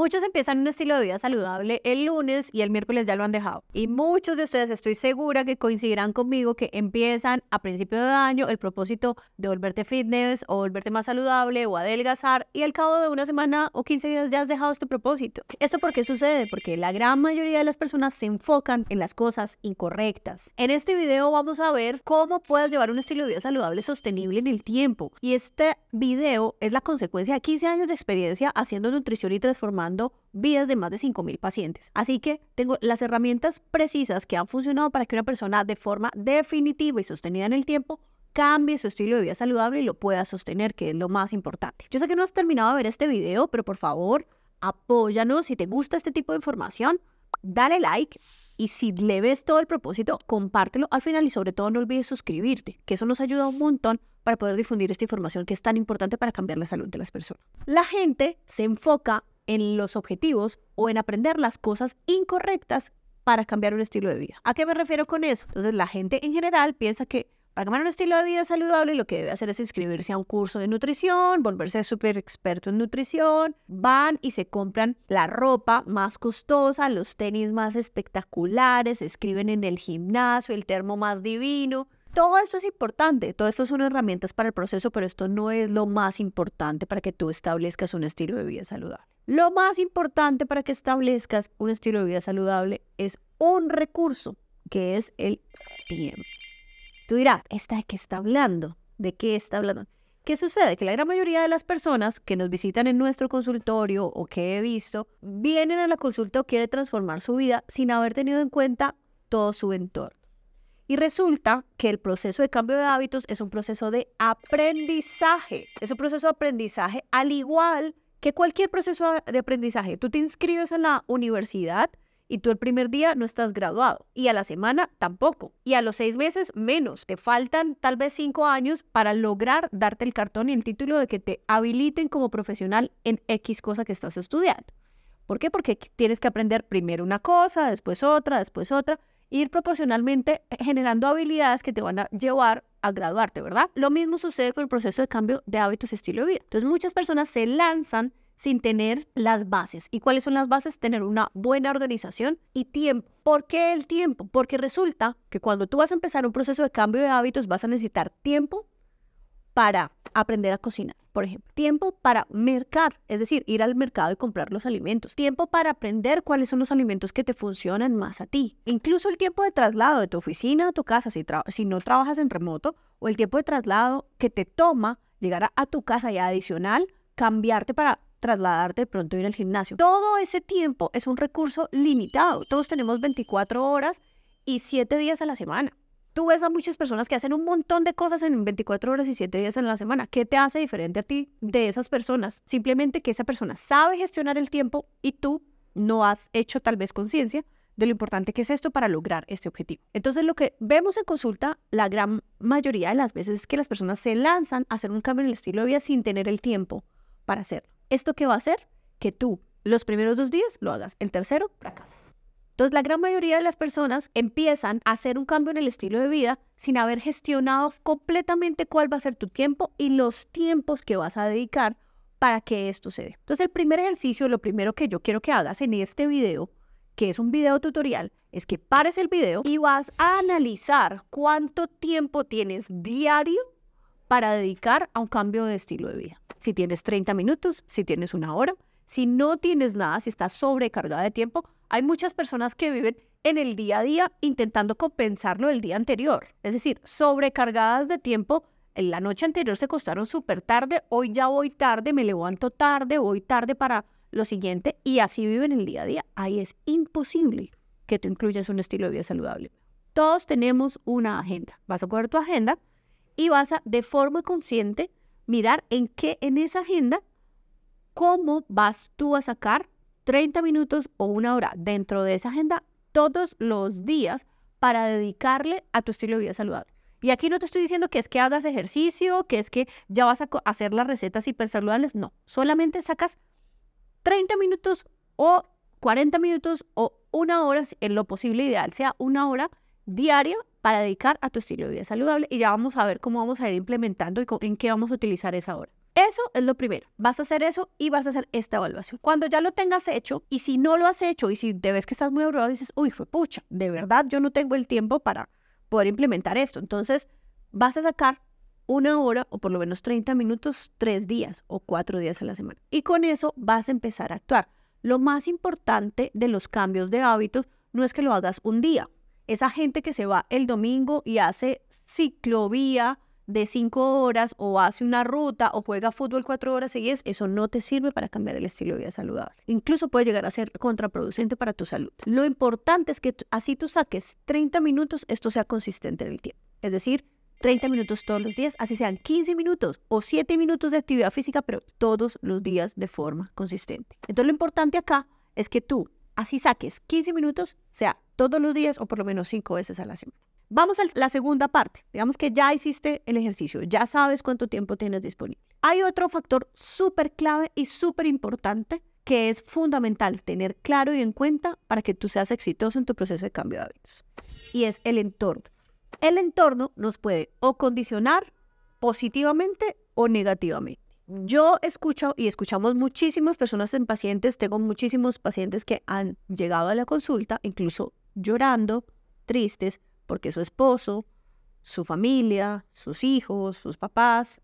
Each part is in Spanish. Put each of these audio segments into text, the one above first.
Muchos empiezan un estilo de vida saludable el lunes y el miércoles ya lo han dejado. Y muchos de ustedes estoy segura que coincidirán conmigo que empiezan a principio de año el propósito de volverte fitness o volverte más saludable o adelgazar y al cabo de una semana o 15 días ya has dejado este propósito. ¿Esto por qué sucede? Porque la gran mayoría de las personas se enfocan en las cosas incorrectas. En este video vamos a ver cómo puedes llevar un estilo de vida saludable sostenible en el tiempo. Y este video es la consecuencia de 15 años de experiencia haciendo nutrición y transformando vidas de más de 5.000 pacientes. Así que tengo las herramientas precisas que han funcionado para que una persona de forma definitiva y sostenida en el tiempo cambie su estilo de vida saludable y lo pueda sostener, que es lo más importante. Yo sé que no has terminado de ver este video, pero por favor, apóyanos si te gusta este tipo de información. Dale like y si le ves todo el propósito, compártelo al final y sobre todo no olvides suscribirte, que eso nos ayuda un montón para poder difundir esta información que es tan importante para cambiar la salud de las personas. La gente se enfoca en los objetivos o en aprender las cosas incorrectas para cambiar un estilo de vida. ¿A qué me refiero con eso? Entonces la gente en general piensa que para cambiar un estilo de vida saludable lo que debe hacer es inscribirse a un curso de nutrición, volverse súper experto en nutrición, van y se compran la ropa más costosa, los tenis más espectaculares, escriben en el gimnasio, el termo más divino, todo esto es importante, todo esto son herramientas para el proceso, pero esto no es lo más importante para que tú establezcas un estilo de vida saludable. Lo más importante para que establezcas un estilo de vida saludable es un recurso, que es el tiempo. Tú dirás, ¿esta de qué está hablando? ¿De qué está hablando? ¿Qué sucede? Que la gran mayoría de las personas que nos visitan en nuestro consultorio o que he visto, vienen a la consulta o quieren transformar su vida sin haber tenido en cuenta todo su entorno. Y resulta que el proceso de cambio de hábitos es un proceso de aprendizaje. Es un proceso de aprendizaje al igual que cualquier proceso de aprendizaje, tú te inscribes en la universidad y tú el primer día no estás graduado y a la semana tampoco y a los seis meses menos. Te faltan tal vez cinco años para lograr darte el cartón y el título de que te habiliten como profesional en X cosa que estás estudiando. ¿Por qué? Porque tienes que aprender primero una cosa, después otra, después otra ir proporcionalmente eh, generando habilidades que te van a llevar a graduarte, ¿verdad? Lo mismo sucede con el proceso de cambio de hábitos, y estilo de vida. Entonces muchas personas se lanzan sin tener las bases. ¿Y cuáles son las bases? Tener una buena organización y tiempo. ¿Por qué el tiempo? Porque resulta que cuando tú vas a empezar un proceso de cambio de hábitos vas a necesitar tiempo para aprender a cocinar, por ejemplo. Tiempo para mercar, es decir, ir al mercado y comprar los alimentos. Tiempo para aprender cuáles son los alimentos que te funcionan más a ti. Incluso el tiempo de traslado de tu oficina a tu casa, si, no trabajas en remoto, o el tiempo de traslado que te toma llegar a, tu casa y adicional cambiarte para trasladarte de pronto ir al gimnasio. Todo ese tiempo es un recurso limitado. Todos tenemos 24 horas y 7 días a la semana. Tú ves a muchas personas que hacen un montón de cosas en 24 horas y 7 días en la semana. ¿Qué te hace diferente a ti de esas personas? Simplemente que esa persona sabe gestionar el tiempo y tú no has hecho tal vez conciencia de lo importante que es esto para lograr este objetivo. Entonces, lo que vemos en consulta la gran mayoría de las veces es que las personas se lanzan a hacer un cambio en el estilo de vida sin tener el tiempo para hacerlo. ¿Esto qué va a hacer? Que tú los primeros dos días lo hagas, el tercero fracasas. Entonces, la gran mayoría de las personas empiezan a hacer un cambio en el estilo de vida sin haber gestionado completamente cuál va a ser tu tiempo y los tiempos que vas a dedicar para que esto se dé. Entonces, el primer ejercicio, lo primero que yo quiero que hagas en este video, que es un video tutorial, es que pares el video y vas a analizar cuánto tiempo tienes diario para dedicar a un cambio de estilo de vida. Si tienes 30 minutos, si tienes una hora, si no tienes nada, si estás sobrecargada de tiempo, hay muchas personas que viven en el día a día intentando compensarlo el día anterior, es decir, sobrecargadas de tiempo. En la noche anterior se costaron súper tarde, hoy ya voy tarde, me levanto tarde, voy tarde para lo siguiente y así viven el día a día. Ahí es imposible que tú incluyas un estilo de vida saludable. Todos tenemos una agenda. Vas a coger tu agenda y vas a, de forma consciente, mirar en qué en esa agenda, cómo vas tú a sacar 30 minutos o una hora dentro de esa agenda todos los días para dedicarle a tu estilo de vida saludable. Y aquí no te estoy diciendo que es que hagas ejercicio, que es que ya vas a hacer las recetas hiper saludables. No, solamente sacas 30 minutos o 40 minutos o una hora, en lo posible ideal, sea una hora diaria para dedicar a tu estilo de vida saludable. Y ya vamos a ver cómo vamos a ir implementando y en qué vamos a utilizar esa hora. Eso es lo primero. Vas a hacer eso y vas a hacer esta evaluación. Cuando ya lo tengas hecho, y si no lo has hecho, y si te ves que estás muy aburrido, dices, uy, fue pucha, de verdad yo no tengo el tiempo para poder implementar esto. Entonces, vas a sacar una hora o por lo menos 30 minutos, tres días o cuatro días a la semana. Y con eso vas a empezar a actuar. Lo más importante de los cambios de hábitos no es que lo hagas un día. Esa gente que se va el domingo y hace ciclovía, de cinco horas o hace una ruta o juega fútbol cuatro horas y 10, eso no te sirve para cambiar el estilo de vida saludable. Incluso puede llegar a ser contraproducente para tu salud. Lo importante es que así tú saques 30 minutos, esto sea consistente en el tiempo. Es decir, 30 minutos todos los días, así sean 15 minutos o 7 minutos de actividad física, pero todos los días de forma consistente. Entonces lo importante acá es que tú así saques 15 minutos, sea todos los días o por lo menos 5 veces a la semana. Vamos a la segunda parte. Digamos que ya hiciste el ejercicio, ya sabes cuánto tiempo tienes disponible. Hay otro factor súper clave y súper importante que es fundamental tener claro y en cuenta para que tú seas exitoso en tu proceso de cambio de hábitos. Y es el entorno. El entorno nos puede o condicionar positivamente o negativamente. Yo escucho y escuchamos muchísimas personas en pacientes, tengo muchísimos pacientes que han llegado a la consulta, incluso llorando, tristes, porque su esposo, su familia, sus hijos, sus papás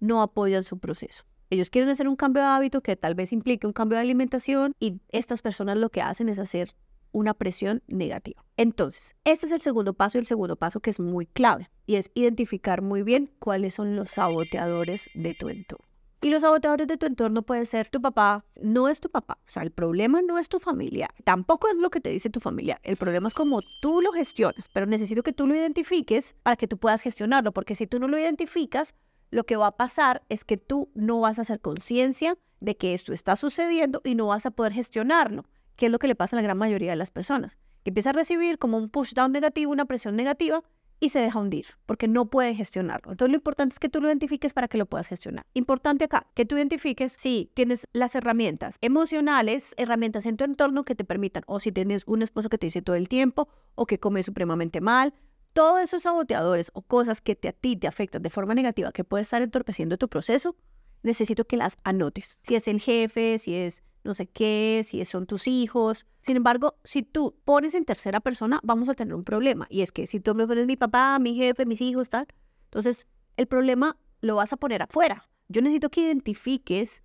no apoyan su proceso. Ellos quieren hacer un cambio de hábito que tal vez implique un cambio de alimentación y estas personas lo que hacen es hacer una presión negativa. Entonces, este es el segundo paso y el segundo paso que es muy clave y es identificar muy bien cuáles son los saboteadores de tu entorno. Y los saboteadores de tu entorno pueden ser tu papá, no es tu papá. O sea, el problema no es tu familia, tampoco es lo que te dice tu familia. El problema es cómo tú lo gestionas, pero necesito que tú lo identifiques para que tú puedas gestionarlo, porque si tú no lo identificas, lo que va a pasar es que tú no vas a hacer conciencia de que esto está sucediendo y no vas a poder gestionarlo, que es lo que le pasa a la gran mayoría de las personas, que empieza a recibir como un push down negativo, una presión negativa, y se deja hundir porque no puede gestionarlo. Entonces lo importante es que tú lo identifiques para que lo puedas gestionar. Importante acá, que tú identifiques si tienes las herramientas emocionales, herramientas en tu entorno que te permitan, o si tienes un esposo que te dice todo el tiempo o que come supremamente mal. Todos esos saboteadores o cosas que te, a ti te afectan de forma negativa que puede estar entorpeciendo tu proceso, necesito que las anotes. Si es el jefe, si es no sé qué, si son tus hijos. Sin embargo, si tú pones en tercera persona, vamos a tener un problema. Y es que si tú me pones mi papá, mi jefe, mis hijos, tal, entonces el problema lo vas a poner afuera. Yo necesito que identifiques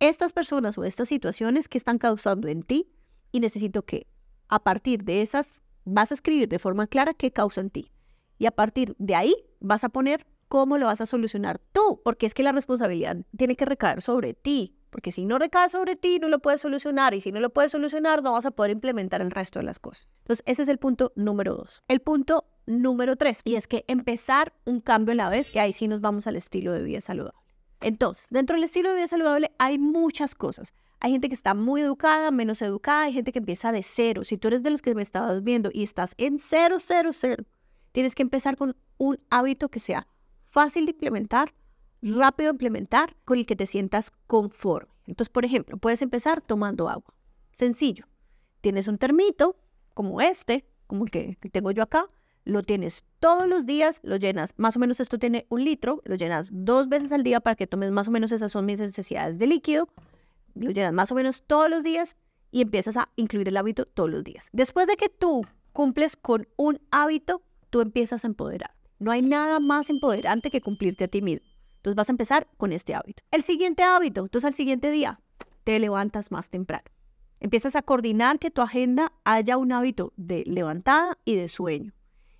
estas personas o estas situaciones que están causando en ti y necesito que a partir de esas vas a escribir de forma clara qué causa en ti. Y a partir de ahí vas a poner cómo lo vas a solucionar tú, porque es que la responsabilidad tiene que recaer sobre ti. Porque si no recae sobre ti, no lo puedes solucionar. Y si no lo puedes solucionar, no vas a poder implementar el resto de las cosas. Entonces, ese es el punto número dos. El punto número tres. Y es que empezar un cambio a la vez, que ahí sí nos vamos al estilo de vida saludable. Entonces, dentro del estilo de vida saludable hay muchas cosas. Hay gente que está muy educada, menos educada, hay gente que empieza de cero. Si tú eres de los que me estabas viendo y estás en cero, cero, cero, tienes que empezar con un hábito que sea fácil de implementar, rápido implementar con el que te sientas conforme. Entonces, por ejemplo, puedes empezar tomando agua. Sencillo. Tienes un termito como este, como el que tengo yo acá, lo tienes todos los días, lo llenas, más o menos esto tiene un litro, lo llenas dos veces al día para que tomes más o menos esas son mis necesidades de líquido, lo llenas más o menos todos los días y empiezas a incluir el hábito todos los días. Después de que tú cumples con un hábito, tú empiezas a empoderar. No hay nada más empoderante que cumplirte a ti mismo. Entonces vas a empezar con este hábito. El siguiente hábito, entonces al siguiente día, te levantas más temprano. Empiezas a coordinar que tu agenda haya un hábito de levantada y de sueño.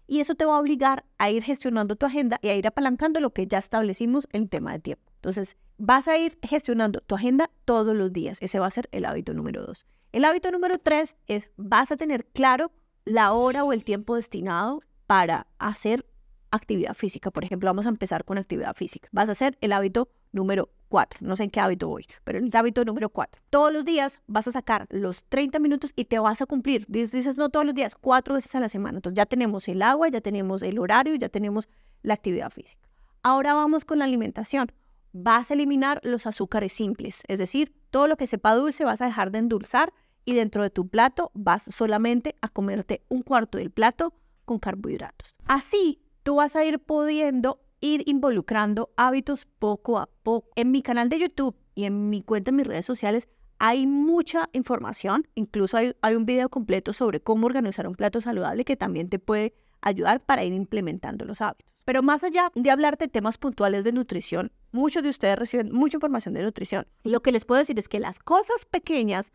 Y eso te va a obligar a ir gestionando tu agenda y a ir apalancando lo que ya establecimos en tema de tiempo. Entonces, vas a ir gestionando tu agenda todos los días. Ese va a ser el hábito número dos. El hábito número tres es, vas a tener claro la hora o el tiempo destinado para hacer actividad física. Por ejemplo, vamos a empezar con actividad física. Vas a hacer el hábito número 4. No sé en qué hábito voy, pero el hábito número 4. Todos los días vas a sacar los 30 minutos y te vas a cumplir. Dices, no todos los días, cuatro veces a la semana. Entonces ya tenemos el agua, ya tenemos el horario, ya tenemos la actividad física. Ahora vamos con la alimentación. Vas a eliminar los azúcares simples, es decir, todo lo que sepa dulce vas a dejar de endulzar y dentro de tu plato vas solamente a comerte un cuarto del plato con carbohidratos. Así tú vas a ir pudiendo ir involucrando hábitos poco a poco. En mi canal de YouTube y en mi cuenta en mis redes sociales hay mucha información, incluso hay, un video completo sobre cómo organizar un plato saludable que también te puede ayudar para ir implementando los hábitos. Pero más allá de hablar de temas puntuales de nutrición, muchos de ustedes reciben mucha información de nutrición. Lo que les puedo decir es que las cosas pequeñas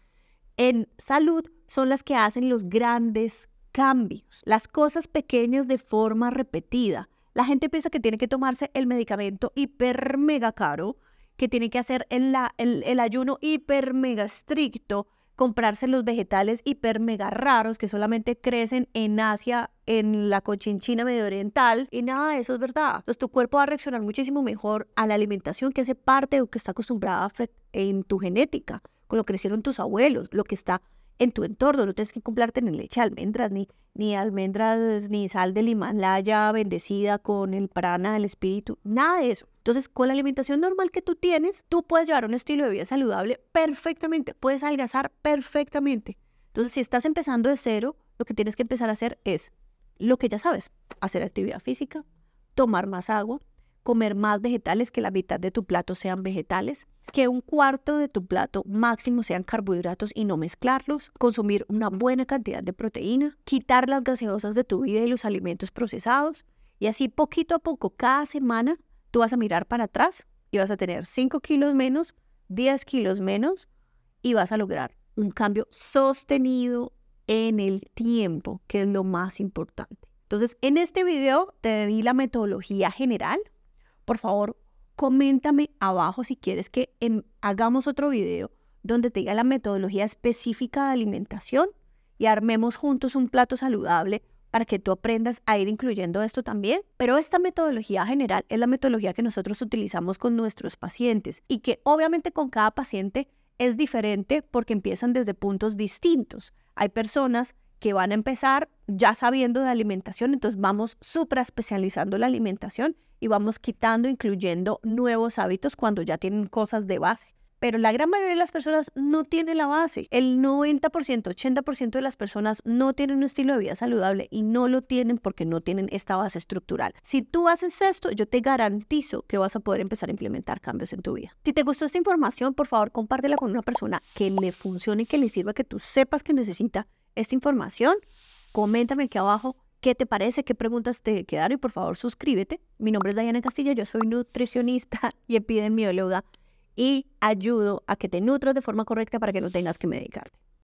en salud son las que hacen los grandes cambios, las cosas pequeñas de forma repetida. La gente piensa que tiene que tomarse el medicamento hiper mega caro, que tiene que hacer el, ayuno hiper mega estricto, comprarse los vegetales hiper mega raros que solamente crecen en Asia, en la cochinchina medio oriental, y nada de eso es verdad. Entonces tu cuerpo va a reaccionar muchísimo mejor a la alimentación que hace parte o que está acostumbrada en tu genética, con lo que crecieron tus abuelos, lo que está en tu entorno, no tienes que comprarte ni leche de almendras, ni, ni almendras, ni sal del Himalaya bendecida con el prana del espíritu, nada de eso. Entonces, con la alimentación normal que tú tienes, tú puedes llevar un estilo de vida saludable perfectamente, puedes adelgazar perfectamente. Entonces, si estás empezando de cero, lo que tienes que empezar a hacer es lo que ya sabes, hacer actividad física, tomar más agua, comer más vegetales, que la mitad de tu plato sean vegetales, que un cuarto de tu plato máximo sean carbohidratos y no mezclarlos, consumir una buena cantidad de proteína, quitar las gaseosas de tu vida y los alimentos procesados, y así poquito a poco cada semana tú vas a mirar para atrás y vas a tener 5 kilos menos, 10 kilos menos y vas a lograr un cambio sostenido en el tiempo, que es lo más importante. Entonces, en este video te di la metodología general por favor, coméntame abajo si quieres que hagamos otro video donde te diga la metodología específica de alimentación y armemos juntos un plato saludable para que tú aprendas a ir incluyendo esto también. Pero esta metodología general es la metodología que nosotros utilizamos con nuestros pacientes y que obviamente con cada paciente es diferente porque empiezan desde puntos distintos. Hay personas que van a empezar ya sabiendo de alimentación, entonces vamos supra especializando la alimentación y vamos quitando, incluyendo nuevos hábitos cuando ya tienen cosas de base. Pero la gran mayoría de las personas no tiene la base. El 90%, 80% de las personas no tienen un estilo de vida saludable y no lo tienen porque no tienen esta base estructural. Si tú haces esto, yo te garantizo que vas a poder empezar a implementar cambios en tu vida. Si te gustó esta información, por favor, compártela con una persona que le funcione y que le sirva, que tú sepas que necesita esta información. Coméntame aquí abajo ¿Qué te parece? ¿Qué preguntas te quedaron? Y por favor, suscríbete. Mi nombre es Dayana Castillo, yo soy nutricionista y epidemióloga y ayudo a que te nutras de forma correcta para que no tengas que medicarte.